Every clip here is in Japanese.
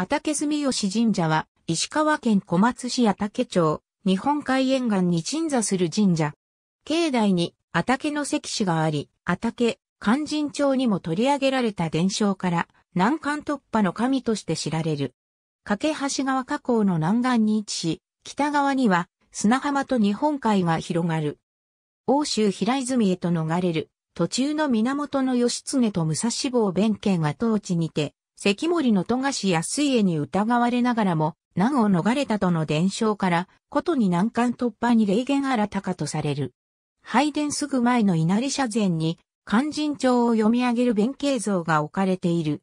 畠住吉神社は、石川県小松市け町、日本海沿岸に鎮座する神社。境内にけの関市があり、け、勧進町にも取り上げられた伝承から、南関突破の神として知られる。掛橋川河口の南岸に位置し、北側には砂浜と日本海が広がる。欧州平泉へと逃れる、途中の源義経と武蔵坊弁慶が当地にて、関森の富樫康家に疑われながらも、難を逃れたとの伝承から、ことに難関突破に霊言新たかとされる。拝殿すぐ前の稲荷社前に、肝心帳を読み上げる弁慶像が置かれている。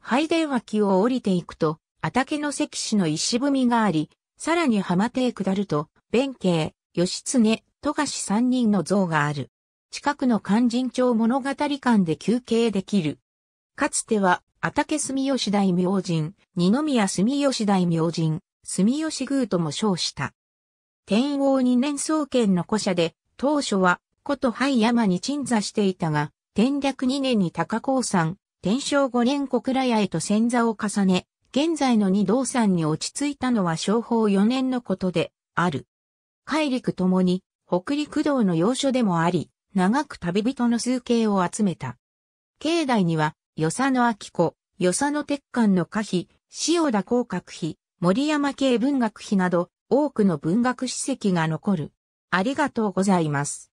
拝殿脇を降りていくと、畑の関市の石踏みがあり、さらに浜手へ下ると、弁慶、義経、富樫三人の像がある。近くの肝心帳物語館で休憩できる。かつては畠住吉大明神、二宮住吉大明神、住吉宮とも称した。天王二年創建の古社で、当初は古都廃山に鎮座していたが、天略二年に高高山、天正五年小倉屋へと潜座を重ね、現在の二道山に落ち着いたのは昭法四年のことで、ある。海陸ともに、北陸道の要所でもあり、長く旅人の数形を集めた。境内には、与謝野明子、与謝野鉄管の可否、塩田広角碑、森山系文学碑など、多くの文学史跡が残る。ありがとうございます。